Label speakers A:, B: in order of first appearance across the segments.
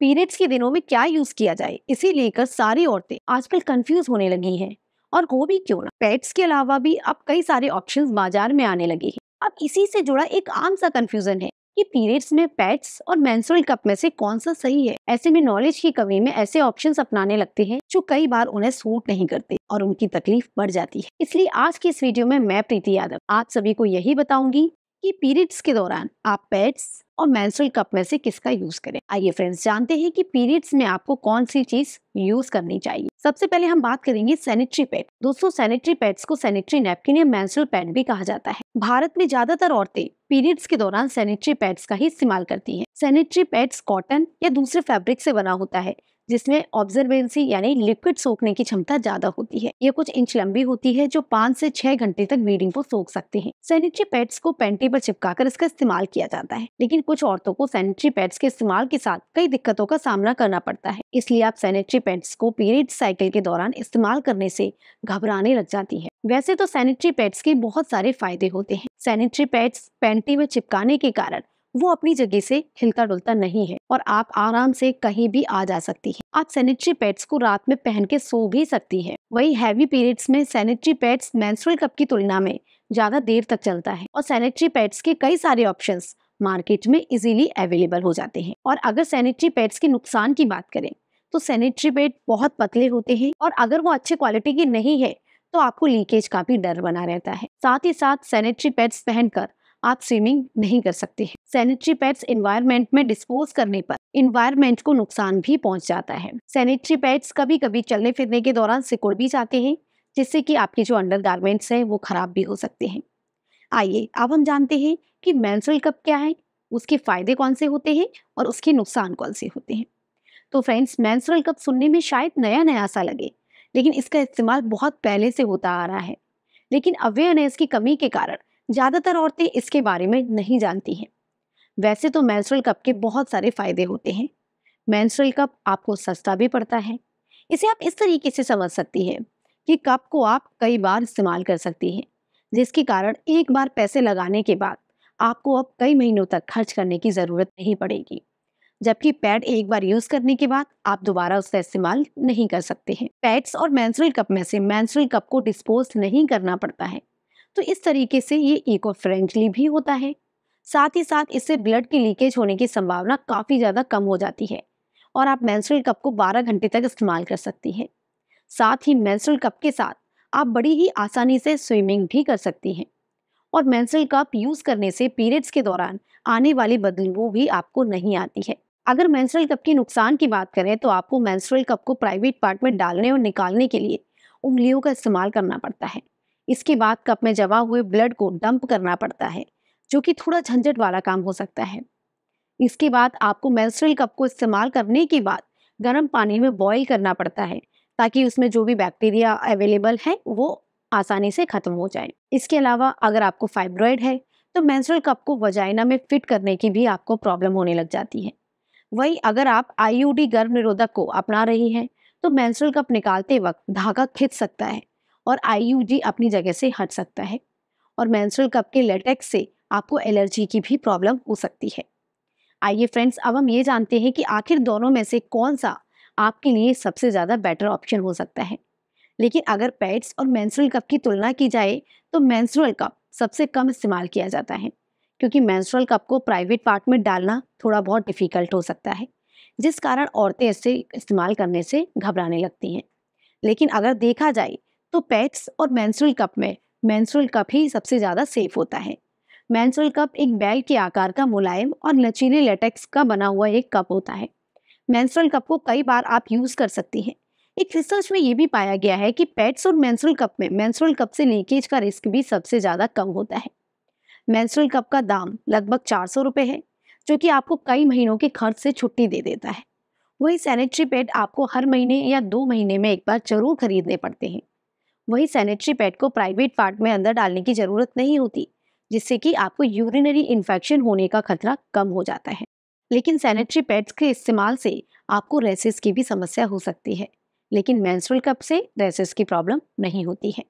A: Periods के दिनों में क्या यूज किया जाए इसे लेकर सारी औरतें आजकल कंफ्यूज होने लगी हैं और वो भी क्यों ना पेट्स के अलावा भी अब कई सारे ऑप्शन बाजार में आने लगे हैं अब इसी से जुड़ा एक आम सा कंफ्यूजन है कि पीरियड्स में पैट्स और मेंस्ट्रुअल कप में से कौन सा सही है ऐसे में नॉलेज की कमी में ऐसे ऑप्शंस अपनाने लगते हैं जो कई बार उन्हें सूट नहीं करते और उनकी तकलीफ बढ़ जाती है इसलिए आज की इस वीडियो में मैं प्रीति यादव आप सभी को यही बताऊंगी कि पीरियड्स के दौरान आप पैड्स और मेंस्ट्रुअल कप में से किसका यूज करें आइए फ्रेंड्स जानते हैं कि पीरियड्स में आपको कौन सी चीज यूज करनी चाहिए सबसे पहले हम बात करेंगे सैनिटरी पैड दोस्तों सैनिटरी पैड्स को सैनिटरी नैपकिन या मेंस्ट्रुअल पैड भी कहा जाता है भारत में ज्यादातर औरतें पीरियड्स के दौरान सैनिटरी पैड्स का ही इस्तेमाल करती हैं। सैनिटरी पैड्स कॉटन या दूसरे फैब्रिक से बना होता है जिसमें ऑब्जर्वेंसी यानी लिक्विड सोखने की क्षमता ज्यादा होती है ये कुछ इंच लंबी होती है जो पाँच से छह घंटे तक ब्रीडिंग को सोख सकते हैं सैनिटरी पैड्स को पेंटी पर चिपकाकर इसका इस्तेमाल किया जाता है लेकिन कुछ औरतों को सैनिटरी पैड्स के इस्तेमाल के साथ कई दिक्कतों का सामना करना पड़ता है इसलिए आप सैनिटरी पैड्स को पीरियड साइकिल के दौरान इस्तेमाल करने से घबराने लग जाती है वैसे तो सैनिटरी पैड्स के बहुत सारे फायदे होते हैं सैनिटरी पैड्स पेंटी में चिपकाने के कारण वो अपनी जगह से हिलता डुलता नहीं है और आप आराम से कहीं भी आ जा सकती है आप सैनिटरी पैड्स को रात में पहन के सो भी सकती है वही हैवी पीरियड्स में सैनिटरी पैड्स मैंसुरल कप की तुलना में ज्यादा देर तक चलता है और सैनिटरी पैड्स के कई सारे ऑप्शन मार्केट में इजीली अवेलेबल हो जाते हैं और अगर सैनिटरी पैड्स के नुकसान की बात करें तो सैनिटरी पैड बहुत पतले होते हैं और अगर वो अच्छे क्वालिटी के नहीं है तो आपको लीकेज का भी डर बना रहता है साथ ही साथ सैनिटरी पैड्स पहनकर आप स्विमिंग नहीं कर सकते हैं सैनिटरी पैड्स इन्वायरमेंट में डिस्पोज करने पर इन्वायरमेंट को नुकसान भी पहुंच जाता है सैनिटरी पैड्स कभी कभी चलने फिरने के दौरान सिकुड़ भी जाते हैं जिससे कि आपके जो अंडर गारमेंट्स हैं वो खराब भी हो सकते हैं आइए अब हम जानते हैं कि मैंसुरल कप क्या है उसके फ़ायदे कौन से होते हैं और उसके नुकसान कौन से होते हैं तो फ्रेंड्स मैंसुरल कप सुनने में शायद नया नया सा लगे लेकिन इसका इस्तेमाल बहुत पहले से होता आ रहा है लेकिन अवेयरनेस की कमी के कारण ज़्यादातर औरतें इसके बारे में नहीं जानती हैं वैसे तो मैंसुरल कप के बहुत सारे फ़ायदे होते हैं मैंसुरल कप आपको सस्ता भी पड़ता है इसे आप इस तरीके से समझ सकती हैं कि कप को आप कई बार इस्तेमाल कर सकती हैं जिसके कारण एक बार पैसे लगाने के बाद आपको अब कई महीनों तक खर्च करने की ज़रूरत नहीं पड़ेगी जबकि पैड एक बार यूज़ करने के बाद आप दोबारा उसका इस्तेमाल नहीं कर सकते हैं पैड्स और मैंसुरल कप में से मैंसुरल कप को डिस्पोज नहीं करना पड़ता है तो इस तरीके से ये इको फ्रेंडली भी होता है साथ ही साथ इससे ब्लड की लीकेज होने की संभावना काफ़ी ज़्यादा कम हो जाती है और आप मैंसुरल कप को 12 घंटे तक इस्तेमाल कर सकती हैं साथ ही मैंसुरल कप के साथ आप बड़ी ही आसानी से स्विमिंग भी कर सकती हैं और मैंसुरल कप यूज़ करने से पीरियड्स के दौरान आने वाली बदलू भी आपको नहीं आती है अगर मैंसुरल कप के नुकसान की बात करें तो आपको मैंसुरल कप को प्राइवेट पार्ट में डालने और निकालने के लिए उंगलियों का इस्तेमाल करना पड़ता है इसके बाद कप में जमा हुए ब्लड को डंप करना पड़ता है जो कि थोड़ा झंझट वाला काम हो सकता है इसके बाद आपको मेंस्ट्रुअल कप को इस्तेमाल करने के बाद गर्म पानी में बॉईल करना पड़ता है ताकि उसमें जो भी बैक्टीरिया अवेलेबल है वो आसानी से ख़त्म हो जाए इसके अलावा अगर आपको फाइब्रॉयड है तो मेंस्ट्रुअल कप को वजाइना में फिट करने की भी आपको प्रॉब्लम होने लग जाती है वही अगर आप आईयूडी गर्भ निरोधक को अपना रही हैं तो मेंस्ट्रुअल कप निकालते वक्त धागा खिंच सकता है और आईयूडी अपनी जगह से हट सकता है और मेंस्ट्रुअल कप के लेटेक्स से आपको एलर्जी की भी प्रॉब्लम हो सकती है आइए फ्रेंड्स अब हम ये जानते हैं कि आखिर दोनों में से कौन सा आपके लिए सबसे ज़्यादा बेटर ऑप्शन हो सकता है लेकिन अगर पैड्स और मैंसुरल कप की तुलना की जाए तो मैंसुरल कप सबसे कम इस्तेमाल किया जाता है क्योंकि मैंसुरल कप को प्राइवेट पार्ट में डालना थोड़ा बहुत डिफ़िकल्ट हो सकता है जिस कारण औरतें इसे इस्तेमाल करने से घबराने लगती हैं लेकिन अगर देखा जाए तो पैड्स और मैंसुरल कप में मैंसुरल कप ही सबसे ज़्यादा सेफ होता है मैंसल कप एक बैल के आकार का मुलायम और लचीले लेटेक्स का बना हुआ एक कप होता है मैंसल कप को कई बार आप यूज कर सकती हैं एक रिसर्च में ये भी पाया गया है कि पेट्स और मैंसल कप में मैंसल कप से लीकेज का रिस्क भी सबसे ज़्यादा कम होता है मैंसल कप का दाम लगभग चार सौ रुपये है जो कि आपको कई महीनों के खर्च से छुट्टी दे देता है वही सैनिटरी पैड आपको हर महीने या दो महीने में एक बार जरूर खरीदने पड़ते हैं वही सैनिटरी पैड को प्राइवेट पार्ट में अंदर डालने की ज़रूरत नहीं होती जिससे कि आपको यूरिनरी इन्फेक्शन होने का खतरा कम हो जाता है लेकिन सैनिटरी पैड्स के इस्तेमाल से आपको रेसिस की भी समस्या हो सकती है लेकिन मैंस्ट्रल कप से रेसिस की प्रॉब्लम नहीं होती है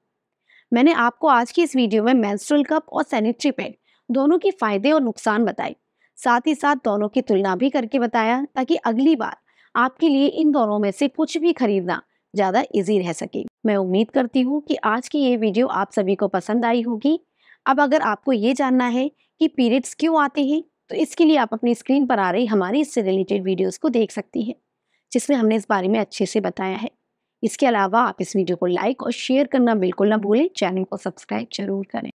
A: मैंने आपको आज की इस वीडियो में मैंस्ट्रल कप और सैनिटरी पैड दोनों के फायदे और नुकसान बताए साथ ही साथ दोनों की तुलना भी करके बताया ताकि अगली बार आपके लिए इन दोनों में से कुछ भी खरीदना ज़्यादा इजी रह सके मैं उम्मीद करती हूँ कि आज की ये वीडियो आप सभी को पसंद आई होगी अब अगर आपको ये जानना है कि पीरियड्स क्यों आते हैं तो इसके लिए आप अपनी स्क्रीन पर आ रही हमारी इससे रिलेटेड वीडियोस को देख सकती हैं जिसमें हमने इस बारे में अच्छे से बताया है इसके अलावा आप इस वीडियो को लाइक और शेयर करना बिल्कुल ना भूलें चैनल को सब्सक्राइब जरूर करें